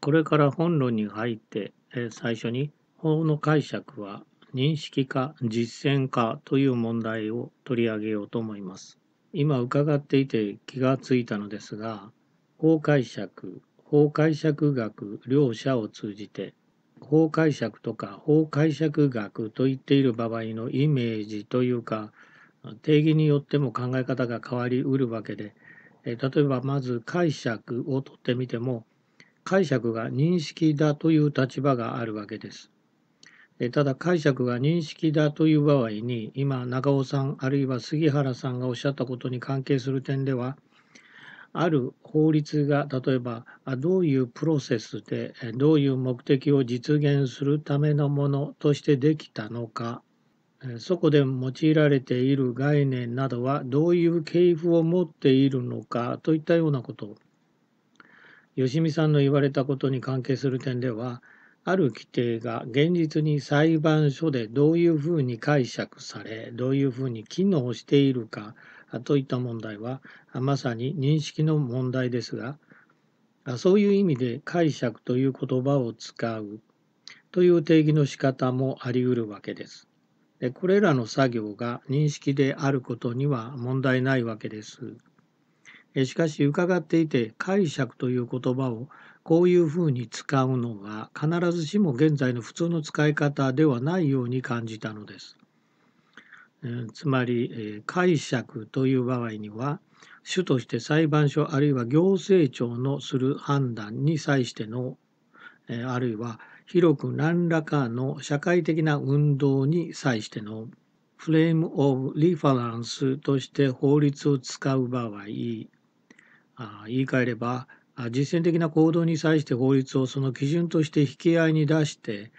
これから本論に入って、え最初に法の解釈は認識か実践かという問題を取り上げようと思います。今伺っていて気がついたのですが、法解釈、法解釈学両者を通じて、法解釈とか法解釈学と言っている場合のイメージというか、定義によっても考え方が変わりうるわけで、例えばまず解釈をとってみても、解釈が認識だという立場があるわけです。ただ解釈が認識だという場合に今長尾さんあるいは杉原さんがおっしゃったことに関係する点ではある法律が例えばどういうプロセスでどういう目的を実現するためのものとしてできたのかそこで用いられている概念などはどういう系譜を持っているのかといったようなこと吉見さんの言われたことに関係する点ではある規定が現実に裁判所でどういうふうに解釈されどういうふうに機能しているかといった問題はまさに認識の問題ですがそういう意味で解釈という言葉を使うという定義の仕方もありうるわけです。でこれらの作業が認識であることには問題ないわけです。しかし伺っていて解釈という言葉をこういうふうに使うのが必ずしも現在の普通の使い方ではないように感じたのです。つまり解釈という場合には主として裁判所あるいは行政庁のする判断に際してのあるいは広く何らかの社会的な運動に際してのフレーム・オブ・リファランスとして法律を使う場合言い換えれば実践的な行動に際して法律をその基準として引き合いに出して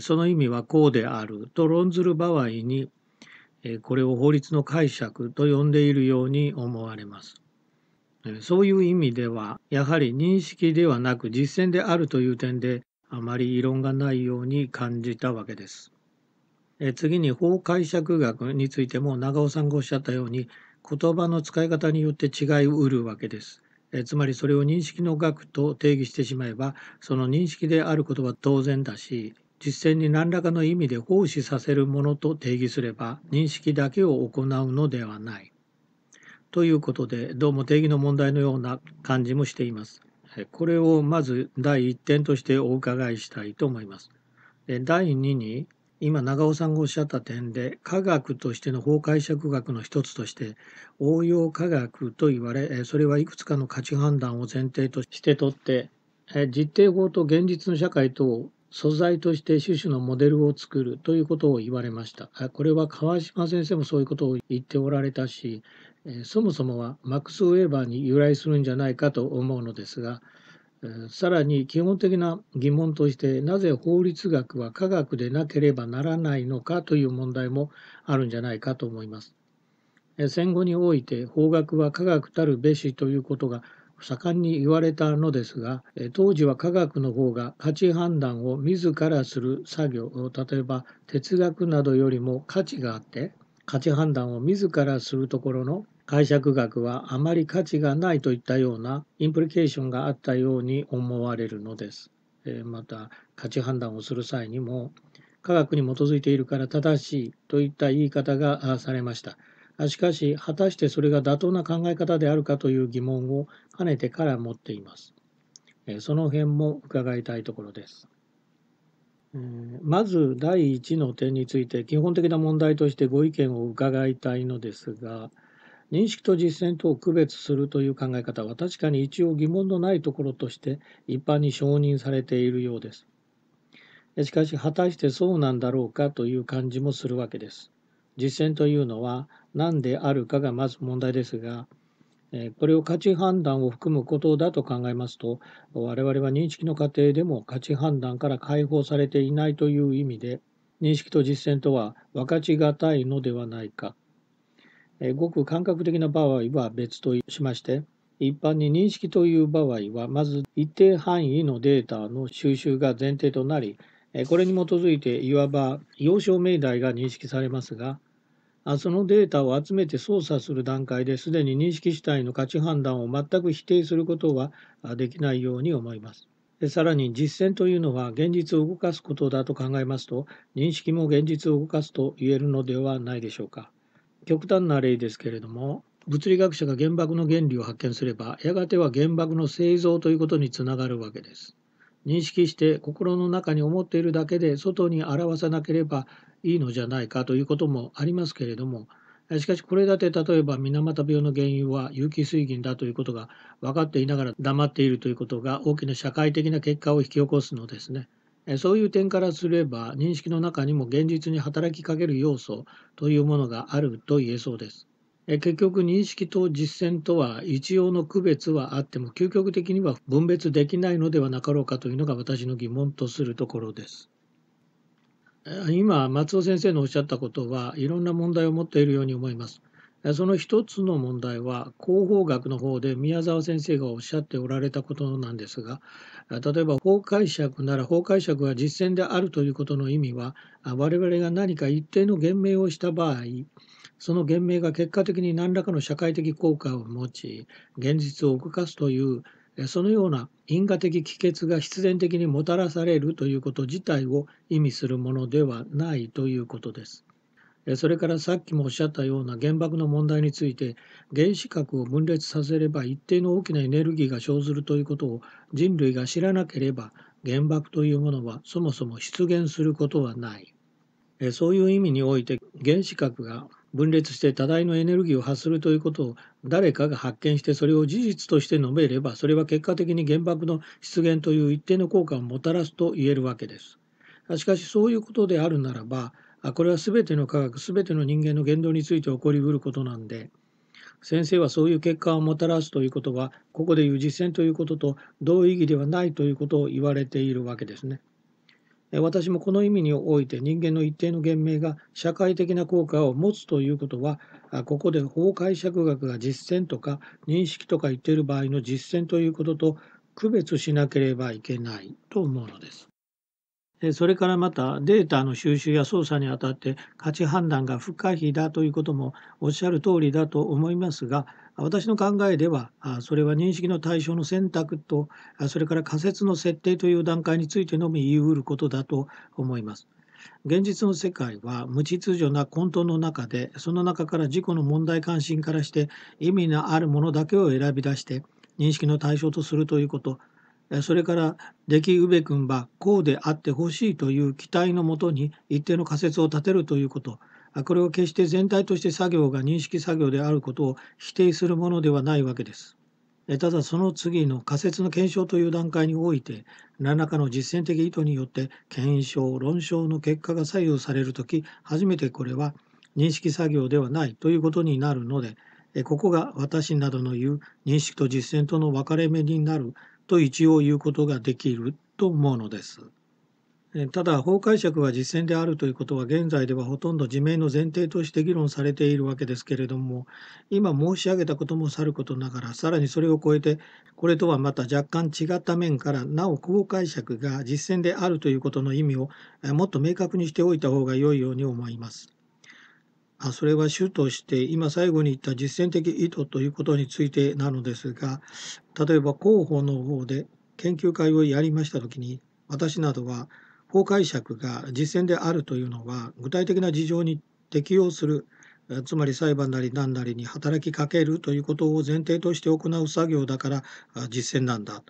その意味はこうであると論ずる場合にこれを法律の解釈と呼んでいるように思われます。そういう意味ではやはり認識ではなく実践であるという点であまり異論がないように感じたわけです。次に法解釈学についても長尾さんがおっしゃったように言葉の使い方によって違いうるわけです。えつまりそれを認識の額と定義してしまえばその認識であることは当然だし実践に何らかの意味で奉仕させるものと定義すれば認識だけを行うのではない。ということでどうも定義の問題のような感じもしています。これをまず第1点としてお伺いしたいと思います。第2に今長尾さんがおっしゃった点で科学としての法解釈学の一つとして応用科学と言われそれはいくつかの価値判断を前提としてとって実定法と現実の社会と素材として種々のモデルを作るということを言われましたこれは川島先生もそういうことを言っておられたしそもそもはマックス・ウェーバーに由来するんじゃないかと思うのですがさらに基本的な疑問としてなぜ法律学は科学でなければならないのかという問題もあるんじゃないかと思います。戦後において法学は科学たるべしということが盛んに言われたのですが当時は科学の方が価値判断を自らする作業例えば哲学などよりも価値があって価値判断を自らするところの解釈学はあまり価値がないといったようなインプリケーションがあったように思われるのです。また価値判断をする際にも科学に基づいているから正しいといった言い方がされました。しかし果たしてそれが妥当な考え方であるかという疑問をかねてから持っています。その辺も伺いたいところです。まず第1の点について基本的な問題としてご意見を伺いたいのですが認識と実践とを区別するという考え方は確かに一応疑問のないところとして一般に承認されているようです。しかし果たしてそうなんだろうかという感じもするわけです。実践というのは何であるかがまず問題ですが、これを価値判断を含むことだと考えますと、我々は認識の過程でも価値判断から解放されていないという意味で、認識と実践とは分かちがたいのではないかごく感覚的な場合は別としまして、一般に認識という場合は、まず一定範囲のデータの収集が前提となり、これに基づいていわば要証命題が認識されますが、そのデータを集めて操作する段階ですでに認識主体の価値判断を全く否定することはできないように思います。さらに実践というのは現実を動かすことだと考えますと、認識も現実を動かすと言えるのではないでしょうか。極端な例ですけれども物理学者が原爆の原理を発見すればやがては原爆の製造ということにつながるわけです。認識して心の中に思っているだけで外に表さなければいいのじゃないかということもありますけれどもしかしこれだって例えば水俣病の原因は有機水銀だということが分かっていながら黙っているということが大きな社会的な結果を引き起こすのですね。そういう点からすれば認識の中にも現実に働きかける要素というものがあると言えそうです。結局認識と実践とは一応の区別はあっても究極的には分別できないのではなかろうかというのが私の疑問とするところです。今松尾先生のおっしゃったことはいろんな問題を持っているように思います。その一つの問題は広報学の方で宮沢先生がおっしゃっておられたことなんですが例えば法解釈なら法解釈は実践であるということの意味は我々が何か一定の言明をした場合その言明が結果的に何らかの社会的効果を持ち現実を動かすというそのような因果的帰結が必然的にもたらされるということ自体を意味するものではないということです。それからさっきもおっしゃったような原爆の問題について原子核を分裂させれば一定の大きなエネルギーが生ずるということを人類が知らなければ原爆というものはそもそも出現することはないそういう意味において原子核が分裂して多大のエネルギーを発するということを誰かが発見してそれを事実として述べればそれは結果的に原爆の出現という一定の効果をもたらすと言えるわけです。しかしそういうことであるならばあこれは全ての科学全ての人間の言動について起こりうることなんで先生はそういう結果をもたらすということはここでいう実践ということと同意義ではないということを言われているわけですね。私もこの意味において人間の一定の言明が社会的な効果を持つということはここで法解釈学が実践とか認識とか言っている場合の実践ということと区別しなければいけないと思うのです。それからまたデータの収集や操作にあたって価値判断が不可避だということもおっしゃる通りだと思いますが私の考えではそれは認識の対象の選択とそれから仮説の設定という段階についてのみ言い得ることだと思います。現実の世界は無秩序な混沌の中でその中から自己の問題関心からして意味のあるものだけを選び出して認識の対象とするということそれから出来宇部君はこうであってほしいという期待のもとに一定の仮説を立てるということこれを決して全体として作業が認識作業であることを否定するものではないわけです。ただその次の仮説の検証という段階において何らかの実践的意図によって検証論証の結果が左右される時初めてこれは認識作業ではないということになるのでここが私などの言う認識と実践との分かれ目になると一応言うことができると思うのです。ただ、法解釈が実践であるということは現在ではほとんど自明の前提として議論されているわけですけれども、今申し上げたこともさることながら、さらにそれを超えて、これとはまた若干違った面から、なお法解釈が実践であるということの意味をもっと明確にしておいた方が良いように思います。あそれは主として今最後に言った実践的意図ということについてなのですが例えば広報の方で研究会をやりました時に私などは法解釈が実践であるというのは具体的な事情に適用するつまり裁判なり何なりに働きかけるということを前提として行う作業だから実践なんだ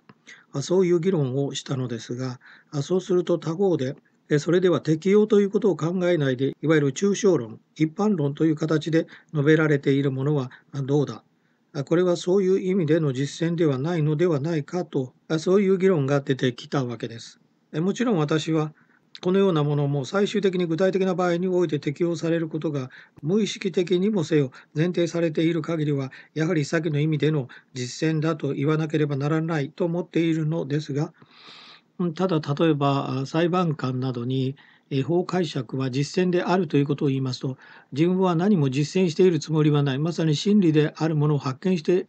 とそういう議論をしたのですがそうすると他方でそれでは適用ということを考えないで、いわゆる抽象論、一般論という形で述べられているものはどうだこれはそういう意味での実践ではないのではないかと、そういう議論が出てきたわけです。もちろん私は、このようなものも最終的に具体的な場合において適用されることが無意識的にもせよ前提されている限りはやはり先の意味での実践だと言わなければならないと思っているのですがただ例えば裁判官などに法解釈は実践であるということを言いますと自分は何も実践しているつもりはないまさに真理であるものを発見して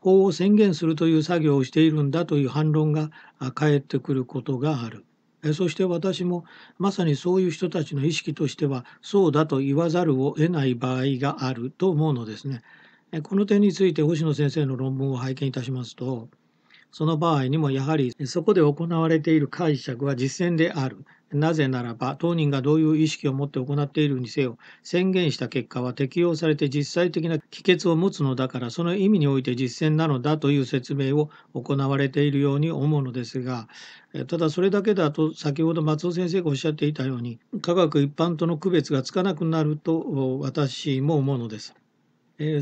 法を宣言するという作業をしているんだという反論が返ってくることがある。そして私もまさにそういう人たちの意識としてはそうだと言わざるを得ない場合があると思うのですね。この点について星野先生の論文を拝見いたしますとその場合にもやはりそこで行われている解釈は実践である。なぜならば、当人がどういう意識を持って行っているにせよ、宣言した結果は適用されて実際的な帰結を持つのだから、その意味において実践なのだという説明を行われているように思うのですが、ただそれだけだと、先ほど松尾先生がおっしゃっていたように、科学一般との区別がつかなくなると私も思うのです。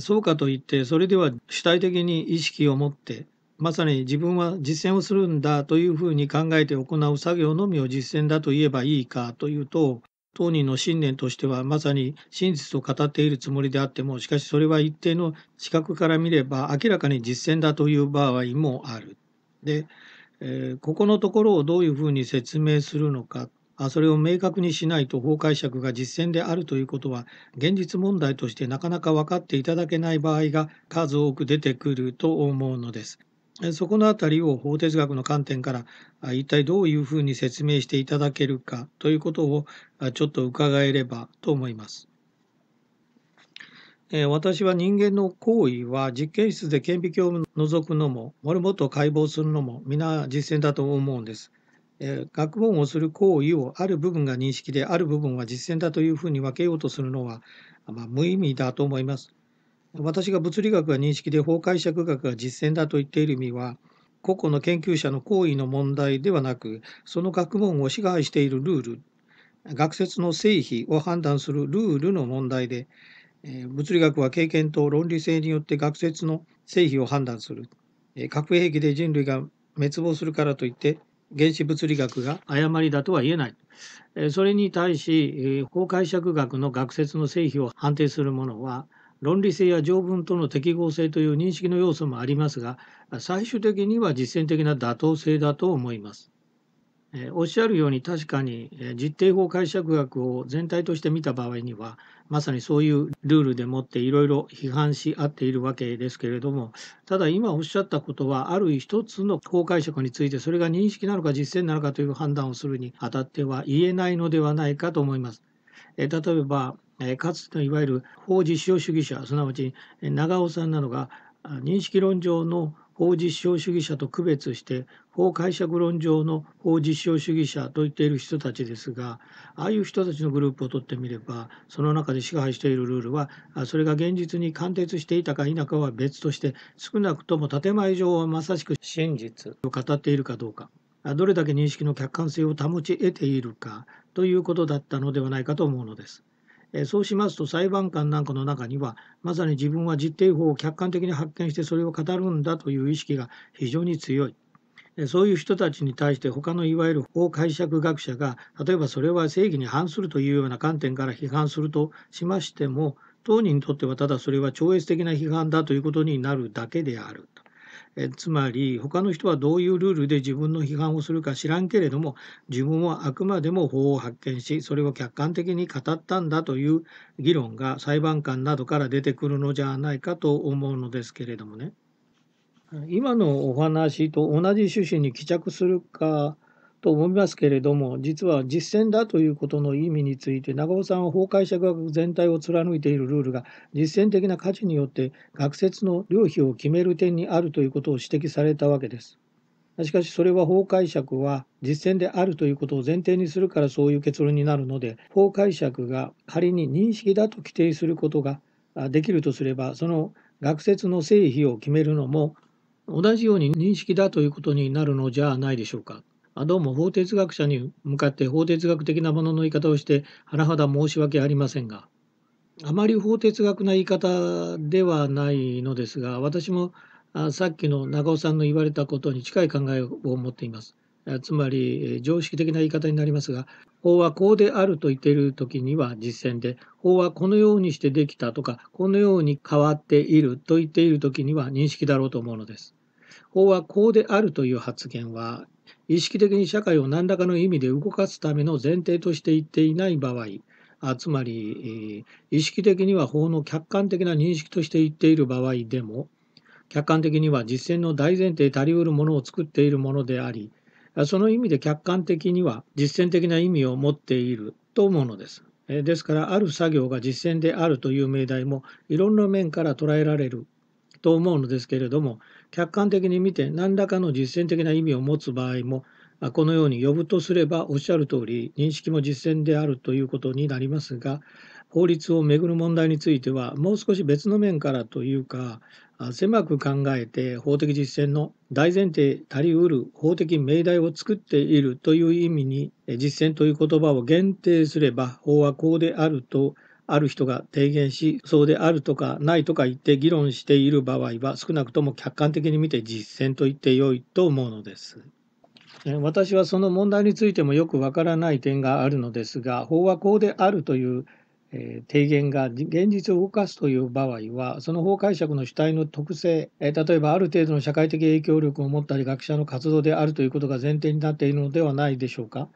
そうかといって、それでは主体的に意識を持ってまさに自分は実践をするんだというふうに考えて行う作業のみを実践だと言えばいいかというと当人の信念としてはまさに真実を語っているつもりであってもしかしそれは一定の視覚から見れば明らかに実践だという場合もある。で、えー、ここのところをどういうふうに説明するのかあそれを明確にしないと法解釈が実践であるということは現実問題としてなかなか分かっていただけない場合が数多く出てくると思うのです。そこのあたりを法哲学の観点から一体どういうふうに説明していただけるかということをちょっと伺えればと思います。私は人間の行為は実験室で顕微鏡を覗くのも、モルモットを解剖するのも皆実践だと思うんです。学問をする行為をある部分が認識である部分は実践だというふうに分けようとするのは、まあ、無意味だと思います。私が物理学が認識で法解釈学が実践だと言っている意味は個々の研究者の行為の問題ではなくその学問を支配しているルール学説の成否を判断するルールの問題で物理学は経験と論理性によって学説の成否を判断する核兵器で人類が滅亡するからといって原子物理学が誤りだとは言えないそれに対し法解釈学の学説の成否を判定するものは論理性や条文との適合性という認識の要素もありますが最終的には実践的な妥当性だと思います。おっしゃるように確かに実定法解釈学を全体として見た場合にはまさにそういうルールでもっていろいろ批判し合っているわけですけれどもただ今おっしゃったことはある一つの法解釈についてそれが認識なのか実践なのかという判断をするにあたっては言えないのではないかと思います。例えばえかつてのいわゆる法実証主義者すなわち長尾さんなどが認識論上の法実証主義者と区別して法解釈論上の法実証主義者と言っている人たちですがああいう人たちのグループを取ってみればその中で支配しているルールはそれが現実に貫徹していたか否かは別として少なくとも建前上はまさしく真実を語っているかどうかどれだけ認識の客観性を保ち得ているかということだったのではないかと思うのです。えそうしますと裁判官なんかの中にはまさに自分は実定法を客観的に発見してそれを語るんだという意識が非常に強い。そういう人たちに対して他のいわゆる法解釈学者が例えばそれは正義に反するというような観点から批判するとしましても当人にとってはただそれは超越的な批判だということになるだけであると。えつまり他の人はどういうルールで自分の批判をするか知らんけれども自分はあくまでも法を発見しそれを客観的に語ったんだという議論が裁判官などから出てくるのじゃないかと思うのですけれどもね。今のお話と同じ趣旨に帰着するかと思いますけれども、実は実践だということの意味について、長尾さんは法解釈学全体を貫いているルールが、実践的な価値によって学説の量費を決める点にあるということを指摘されたわけです。しかしそれは法解釈は実践であるということを前提にするからそういう結論になるので法解釈が仮に認識だと規定することができるとすればその学説の成否を決めるのも同じように認識だということになるのじゃないでしょうか。どうも法哲学者に向かって法哲学的なものの言い方をして甚だ申し訳ありませんがあまり法哲学な言い方ではないのですが私もさっきの長尾さんの言われたことに近い考えを持っています。つまり常識的な言い方になりますが法はこうであると言っている時には実践で法はこのようにしてできたとかこのように変わっていると言っている時には認識だろうと思うのです。法はこうであるという発言は意識的に社会を何らかの意味で動かすための前提として言っていない場合つまり意識的には法の客観的な認識として言っている場合でも客観的には実践の大前提足りうるものを作っているものでありその意味で客観的には実践的な意味を持っていると思うのです。ですからある作業が実践であるという命題もいろんな面から捉えられると思うのですけれども客観的に見て何らかの実践的な意味を持つ場合もこのように呼ぶとすればおっしゃる通り認識も実践であるということになりますが法律をめぐる問題についてはもう少し別の面からというか狭く考えて法的実践の大前提足りうる法的命題を作っているという意味に実践という言葉を限定すれば法はこうであるとある人が提言しそうであるとかないとか言って議論している場合は少なくとも客観的に見て実践と言ってよいと思うのです。私はその問題についてもよくわからない点があるのですが法はこうであるという提言が現実を動かすという場合はその法解釈の主体の特性例えばある程度の社会的影響力を持ったり学者の活動であるということが前提になっているのではないでしょうか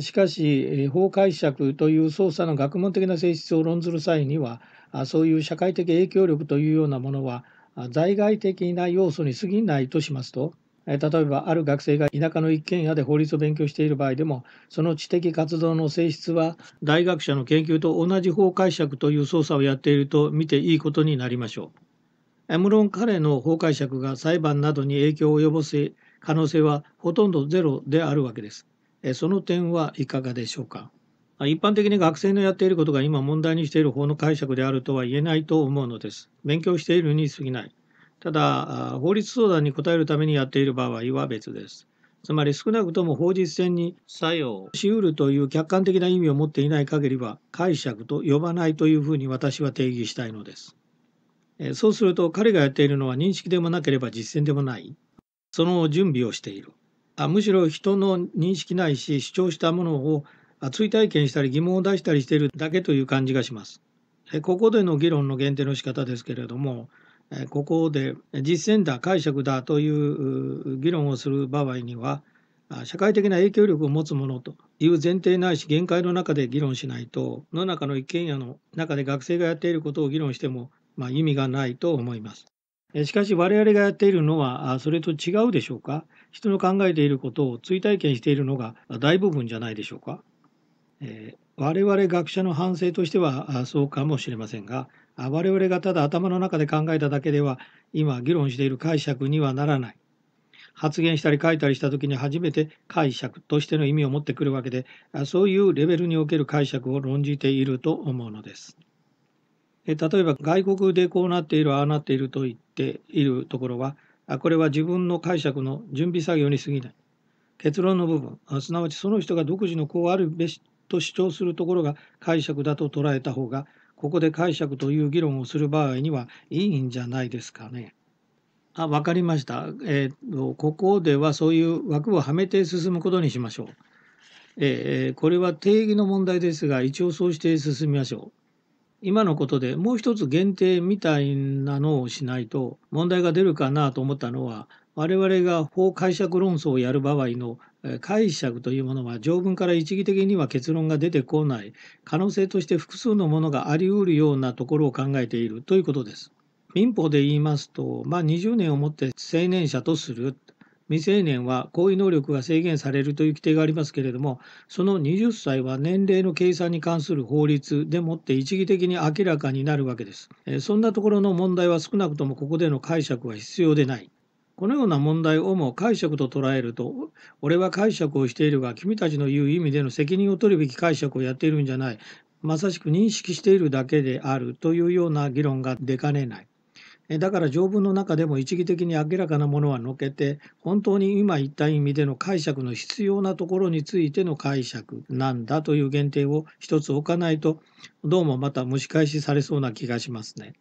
しかし、法解釈という捜査の学問的な性質を論ずる際には、そういう社会的影響力というようなものは、在外的な要素に過ぎないとしますと、例えばある学生が田舎の一軒家で法律を勉強している場合でも、その知的活動の性質は、大学者の研究と同じ法解釈という捜査をやっていると見ていいことになりましょう。無論彼の法解釈が裁判などに影響を及ぼす可能性はほとんどゼロであるわけです。その点はいかがでしょうか。一般的に学生のやっていることが今問題にしている法の解釈であるとは言えないと思うのです。勉強しているに過ぎない。ただ、法律相談に答えるためにやっている場合は別です。つまり少なくとも法実践に作用しうるという客観的な意味を持っていない限りは解釈と呼ばないというふうに私は定義したいのです。そうすると彼がやっているのは認識でもなければ実践でもない。その準備をしている。あむしろ人の認識ないし主張したものを追体験したり疑問を出したりしているだけという感じがします。ここでの議論の限定の仕方ですけれどもここで実践だ解釈だという議論をする場合には社会的な影響力を持つものという前提ないし限界の中で議論しないと野中の一軒家の中で学生がやっていることを議論しても、まあ、意味がないと思います。しかし我々がやっているのはそれと違うでしょうか人の考えていることを追体験しているのが大部分じゃないでしょうか、えー、我々学者の反省としてはそうかもしれませんが我々がただ頭の中で考えただけでは今議論している解釈にはならない発言したり書いたりした時に初めて解釈としての意味を持ってくるわけでそういうレベルにおける解釈を論じていると思うのです。例えば外国でこうなっているああなっていると言っているところはこれは自分の解釈の準備作業に過ぎない結論の部分すなわちその人が独自のこうあるべしと主張するところが解釈だと捉えた方がここで解釈という議論をする場合にはいいんじゃないですかね。あ分かりました、えー。ここではそういう枠をはめて進むことにしましょう。えー、これは定義の問題ですが一応そうして進みましょう。今のことでもう一つ限定みたいなのをしないと問題が出るかなと思ったのは我々が法解釈論争をやる場合の解釈というものは条文から一義的には結論が出てこない可能性として複数のものがありうるようなところを考えているということです。民法で言いますと、まあ、20年をもって青年者とする未成年は行為能力が制限されるという規定がありますけれども、その20歳は年齢の計算に関する法律でもって一義的に明らかになるわけです。そんなところの問題は少なくともここでの解釈は必要でない。このような問題をも解釈と捉えると、俺は解釈をしているが、君たちの言う意味での責任を取るべき解釈をやっているんじゃない、まさしく認識しているだけであるというような議論が出かねない。だから条文の中でも一義的に明らかなものはのけて本当に今言った意味での解釈の必要なところについての解釈なんだという限定を一つ置かないとどうもまた蒸し返しされそうな気がしますね。